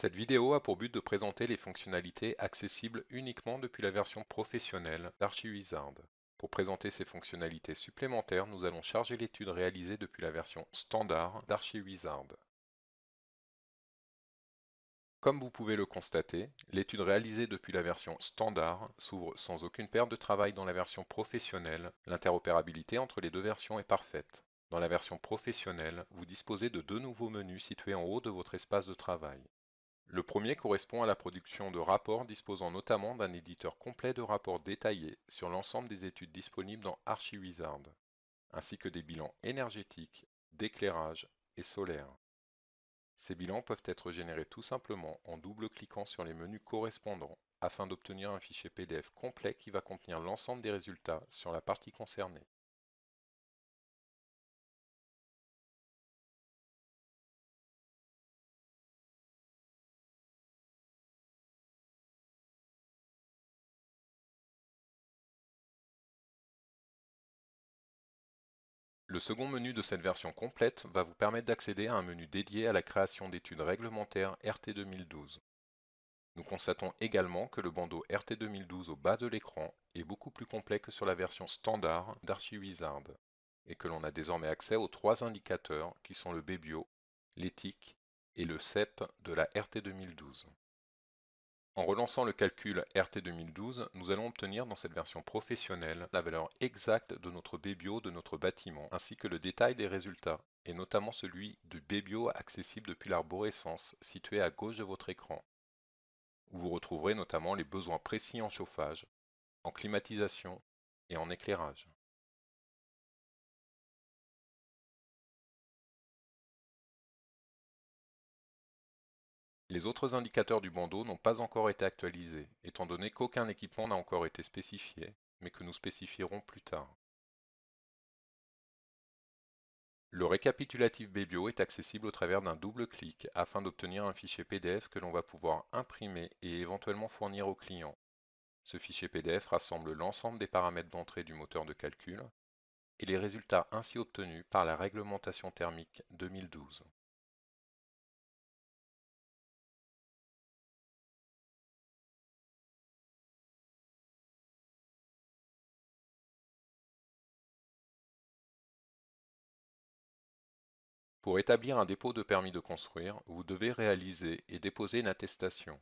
Cette vidéo a pour but de présenter les fonctionnalités accessibles uniquement depuis la version professionnelle d'ArchiWizard. Pour présenter ces fonctionnalités supplémentaires, nous allons charger l'étude réalisée depuis la version standard d'ArchiWizard. Comme vous pouvez le constater, l'étude réalisée depuis la version standard s'ouvre sans aucune perte de travail dans la version professionnelle. L'interopérabilité entre les deux versions est parfaite. Dans la version professionnelle, vous disposez de deux nouveaux menus situés en haut de votre espace de travail. Le premier correspond à la production de rapports disposant notamment d'un éditeur complet de rapports détaillés sur l'ensemble des études disponibles dans ArchiWizard, ainsi que des bilans énergétiques, d'éclairage et solaire. Ces bilans peuvent être générés tout simplement en double-cliquant sur les menus correspondants afin d'obtenir un fichier PDF complet qui va contenir l'ensemble des résultats sur la partie concernée. Le second menu de cette version complète va vous permettre d'accéder à un menu dédié à la création d'études réglementaires RT 2012. Nous constatons également que le bandeau RT 2012 au bas de l'écran est beaucoup plus complet que sur la version standard d'ArchiWizard, et que l'on a désormais accès aux trois indicateurs qui sont le BBio, l'éthique et le CEP de la RT 2012. En relançant le calcul RT 2012, nous allons obtenir dans cette version professionnelle la valeur exacte de notre bébio de notre bâtiment, ainsi que le détail des résultats, et notamment celui du bébio accessible depuis l'arborescence, situé à gauche de votre écran, où vous retrouverez notamment les besoins précis en chauffage, en climatisation et en éclairage. Les autres indicateurs du bandeau n'ont pas encore été actualisés, étant donné qu'aucun équipement n'a encore été spécifié, mais que nous spécifierons plus tard. Le récapitulatif Bébio est accessible au travers d'un double clic afin d'obtenir un fichier PDF que l'on va pouvoir imprimer et éventuellement fournir au client. Ce fichier PDF rassemble l'ensemble des paramètres d'entrée du moteur de calcul et les résultats ainsi obtenus par la réglementation thermique 2012. Pour établir un dépôt de permis de construire, vous devez réaliser et déposer une attestation.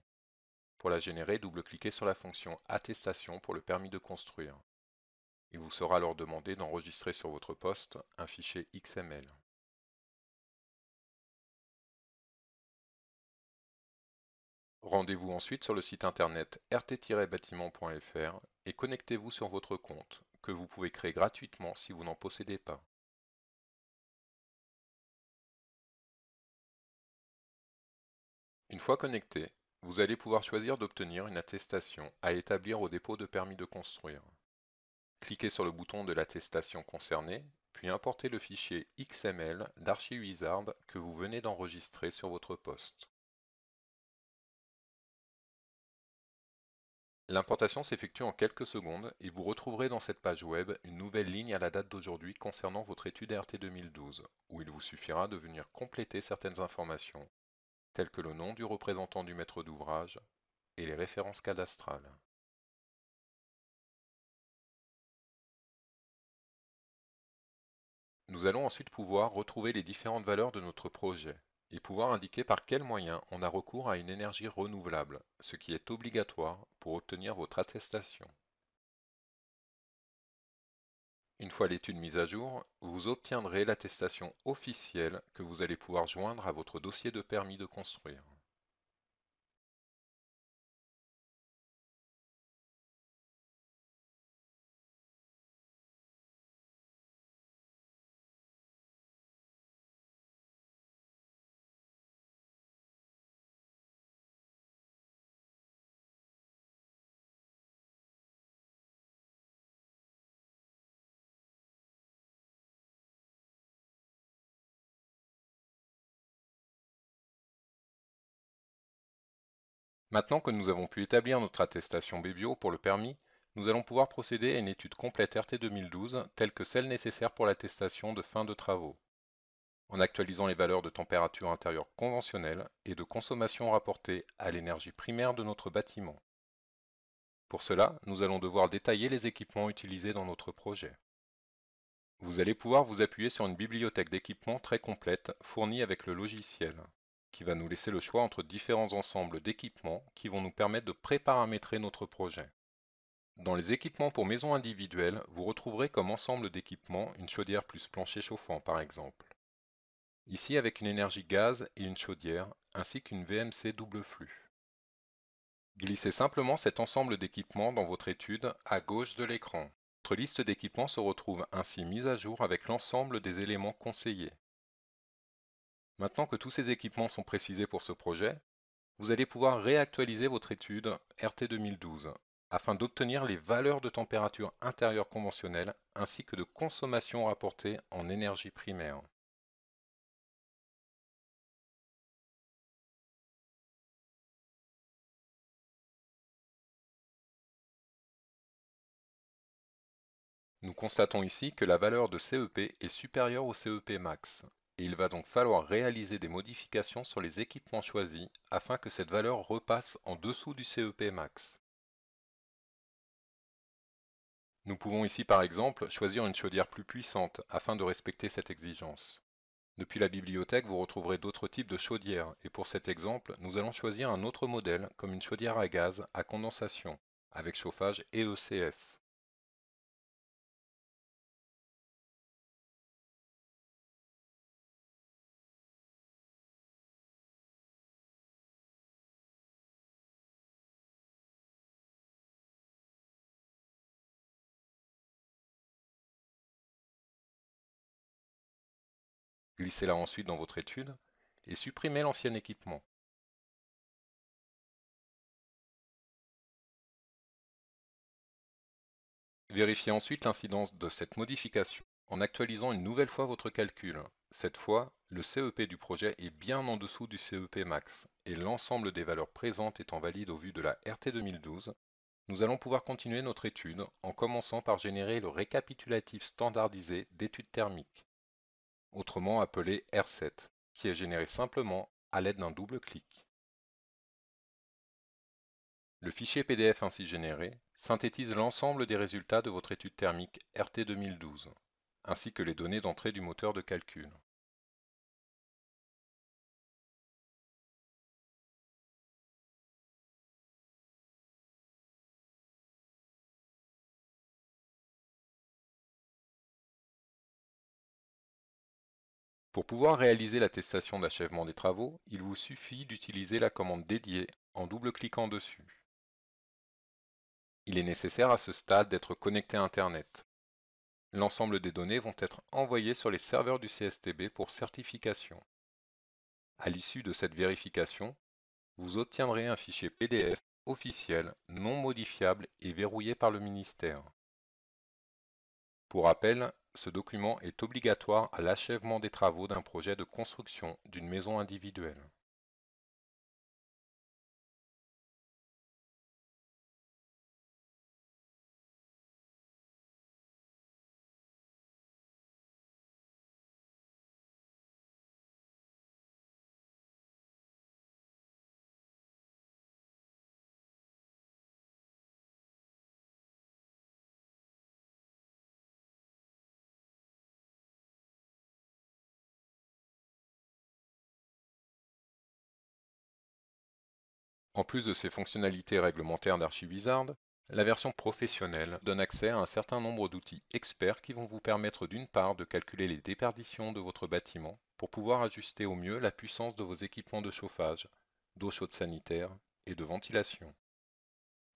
Pour la générer, double-cliquez sur la fonction Attestation pour le permis de construire. Il vous sera alors demandé d'enregistrer sur votre poste un fichier XML. Rendez-vous ensuite sur le site internet rt-bâtiment.fr et connectez-vous sur votre compte, que vous pouvez créer gratuitement si vous n'en possédez pas. Une fois connecté, vous allez pouvoir choisir d'obtenir une attestation à établir au dépôt de permis de construire. Cliquez sur le bouton de l'attestation concernée, puis importez le fichier XML d'ArchiWizard que vous venez d'enregistrer sur votre poste. L'importation s'effectue en quelques secondes et vous retrouverez dans cette page web une nouvelle ligne à la date d'aujourd'hui concernant votre étude RT 2012, où il vous suffira de venir compléter certaines informations tels que le nom du représentant du maître d'ouvrage et les références cadastrales. Nous allons ensuite pouvoir retrouver les différentes valeurs de notre projet et pouvoir indiquer par quels moyens on a recours à une énergie renouvelable, ce qui est obligatoire pour obtenir votre attestation. Une fois l'étude mise à jour, vous obtiendrez l'attestation officielle que vous allez pouvoir joindre à votre dossier de permis de construire. Maintenant que nous avons pu établir notre attestation BBO pour le permis, nous allons pouvoir procéder à une étude complète RT 2012 telle que celle nécessaire pour l'attestation de fin de travaux. En actualisant les valeurs de température intérieure conventionnelle et de consommation rapportée à l'énergie primaire de notre bâtiment. Pour cela, nous allons devoir détailler les équipements utilisés dans notre projet. Vous allez pouvoir vous appuyer sur une bibliothèque d'équipements très complète fournie avec le logiciel qui va nous laisser le choix entre différents ensembles d'équipements qui vont nous permettre de préparamétrer notre projet. Dans les équipements pour maisons individuelles, vous retrouverez comme ensemble d'équipements une chaudière plus plancher chauffant par exemple. Ici avec une énergie gaz et une chaudière, ainsi qu'une VMC double flux. Glissez simplement cet ensemble d'équipements dans votre étude à gauche de l'écran. Votre liste d'équipements se retrouve ainsi mise à jour avec l'ensemble des éléments conseillés. Maintenant que tous ces équipements sont précisés pour ce projet, vous allez pouvoir réactualiser votre étude RT 2012 afin d'obtenir les valeurs de température intérieure conventionnelle ainsi que de consommation rapportée en énergie primaire. Nous constatons ici que la valeur de CEP est supérieure au CEP max, il va donc falloir réaliser des modifications sur les équipements choisis afin que cette valeur repasse en dessous du CEP max. Nous pouvons ici par exemple choisir une chaudière plus puissante afin de respecter cette exigence. Depuis la bibliothèque, vous retrouverez d'autres types de chaudières et pour cet exemple, nous allons choisir un autre modèle comme une chaudière à gaz à condensation avec chauffage et e Glissez-la ensuite dans votre étude et supprimez l'ancien équipement. Vérifiez ensuite l'incidence de cette modification en actualisant une nouvelle fois votre calcul. Cette fois, le CEP du projet est bien en dessous du CEP max et l'ensemble des valeurs présentes étant valide au vu de la RT 2012, nous allons pouvoir continuer notre étude en commençant par générer le récapitulatif standardisé d'études thermiques autrement appelé R7, qui est généré simplement à l'aide d'un double clic. Le fichier PDF ainsi généré synthétise l'ensemble des résultats de votre étude thermique RT 2012, ainsi que les données d'entrée du moteur de calcul. Pour pouvoir réaliser l'attestation d'achèvement des travaux, il vous suffit d'utiliser la commande dédiée en double-cliquant dessus. Il est nécessaire à ce stade d'être connecté à Internet. L'ensemble des données vont être envoyées sur les serveurs du CSTB pour certification. À l'issue de cette vérification, vous obtiendrez un fichier PDF officiel, non modifiable et verrouillé par le ministère. Pour rappel, ce document est obligatoire à l'achèvement des travaux d'un projet de construction d'une maison individuelle. En plus de ses fonctionnalités réglementaires d'Archivizard, la version professionnelle donne accès à un certain nombre d'outils experts qui vont vous permettre d'une part de calculer les déperditions de votre bâtiment pour pouvoir ajuster au mieux la puissance de vos équipements de chauffage, d'eau chaude sanitaire et de ventilation.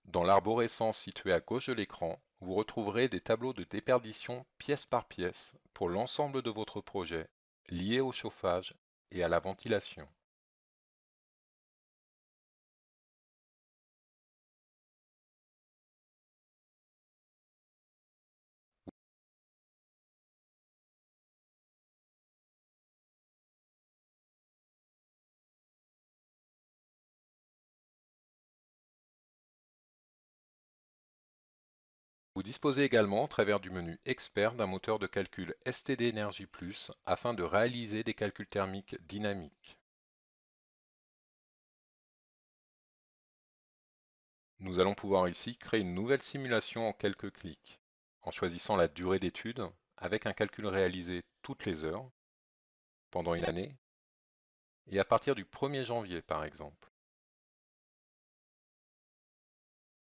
Dans l'arborescence située à gauche de l'écran, vous retrouverez des tableaux de déperdition pièce par pièce pour l'ensemble de votre projet, lié au chauffage et à la ventilation. disposez également, au travers du menu Expert, d'un moteur de calcul STD Energy Plus afin de réaliser des calculs thermiques dynamiques. Nous allons pouvoir ici créer une nouvelle simulation en quelques clics, en choisissant la durée d'étude avec un calcul réalisé toutes les heures, pendant une année, et à partir du 1er janvier par exemple.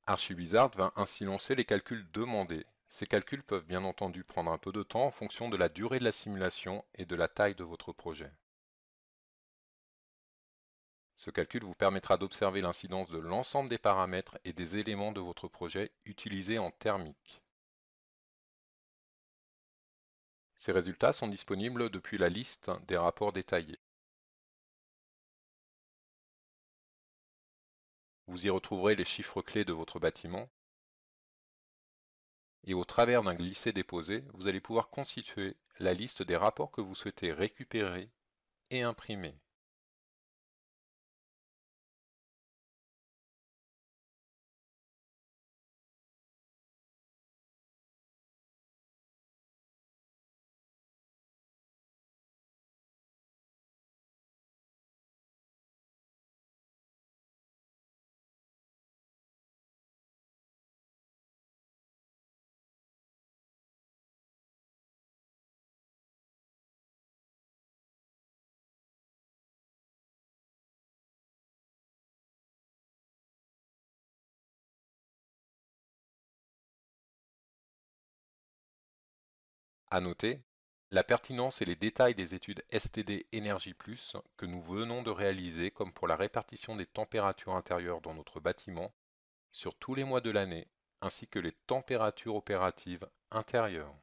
Archibizard va ainsi lancer les calculs demandés. Ces calculs peuvent bien entendu prendre un peu de temps en fonction de la durée de la simulation et de la taille de votre projet. Ce calcul vous permettra d'observer l'incidence de l'ensemble des paramètres et des éléments de votre projet utilisés en thermique. Ces résultats sont disponibles depuis la liste des rapports détaillés. Vous y retrouverez les chiffres clés de votre bâtiment et au travers d'un glissé-déposé, vous allez pouvoir constituer la liste des rapports que vous souhaitez récupérer et imprimer. À noter la pertinence et les détails des études STD Energy Plus que nous venons de réaliser comme pour la répartition des températures intérieures dans notre bâtiment sur tous les mois de l'année ainsi que les températures opératives intérieures.